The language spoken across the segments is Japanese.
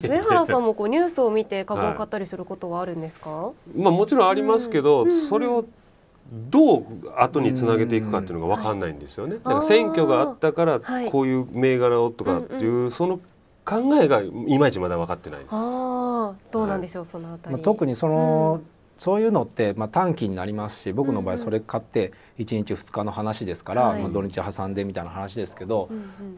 上原さんもこうニュースを見て株を買ったりすることはあるんですか、はい、まあ、もちろんありますけど、うん、それをどう後につなげていくかっていうのが分かんないんですよね。だから選挙があったからこういう銘柄をとかっていう、その考えがいまいちまだ分かってないです。どうなんでしょう、はい、そのあたり、まあ、特にその、うんそういうのってまあ短期になりますし僕の場合それ買って1日2日の話ですから、まあ、土日挟んでみたいな話ですけど、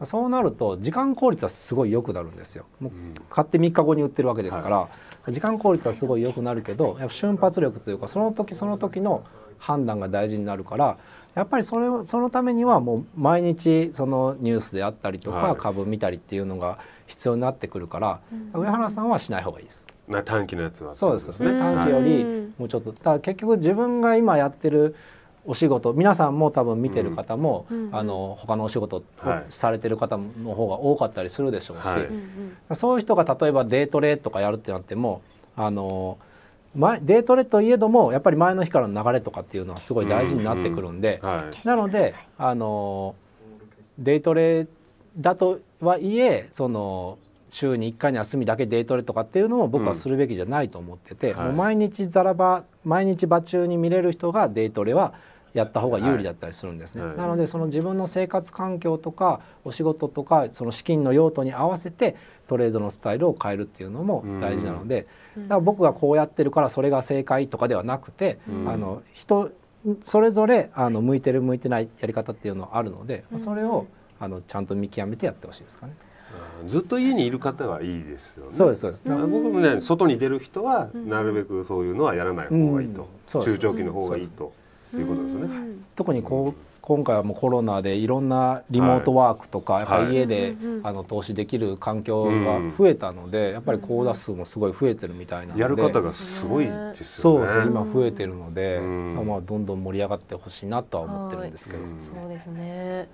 そうなると時間効率はすごい良くなるんですよ。もう買って3日後に売ってるわけですから、時間効率はすごい良くなるけど瞬発力というかその時その時の判断が大事になるからやっぱりそれそのためにはもう毎日そのニュースであったりとか株見たりっていうのが必要になってくるから、上原さんはしない方がいいです。短期のやつはそうですね短期より、もうちょっとだから結局自分が今やってるお仕事皆さんも多分見てる方も、うん、あの他のお仕事をされてる方の方が多かったりするでしょうし、はい、そういう人が例えばデートレとかやるってなってもあの前デートレといえどもやっぱり前の日からの流れとかっていうのはすごい大事になってくるんで、うんうんはい、なのであのデートレだとはいえその週に1回の休みだけデイトレとかっていうのも僕はするべきじゃないと思ってて、うんはい、もう毎日ザラバ毎日場中に見れる人がデイトレはやった方が有利だったりするんですね、はい、なのでその自分の生活環境とかお仕事とかその資金の用途に合わせてトレードのスタイルを変えるっていうのも大事なので、うん、だから僕がこうやってるからそれが正解とかではなくて、うん、あの人それぞれあの向いてる向いてないやり方っていうのはあるので、それをあのちゃんと見極めてやってほしいですかね。ずっと家にいる方はいいですよね。そうですそうです。僕もね外に出る人はなるべくそういうのはやらない方がいいと、中長期の方がいいということですね。特にこう今回はもうコロナでいろんなリモートワークとか、やっぱ家で、あの投資できる環境が増えたので、やっぱり口座数もすごい増えてるみたいなのでやる方がすごいですよねそうですね。今増えてるので、まあ、どんどん盛り上がってほしいなとは思ってるんですけど、そうですね